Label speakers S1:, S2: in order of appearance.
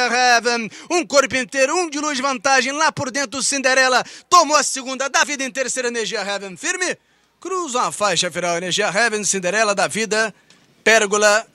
S1: Heaven, um corpo inteiro, um de luz vantagem lá por dentro Cinderela. Tomou a segunda, da vida em terceira, Energia Heaven firme. Cruza a faixa final, Energia Heaven, Cinderela
S2: da vida, Pérgola,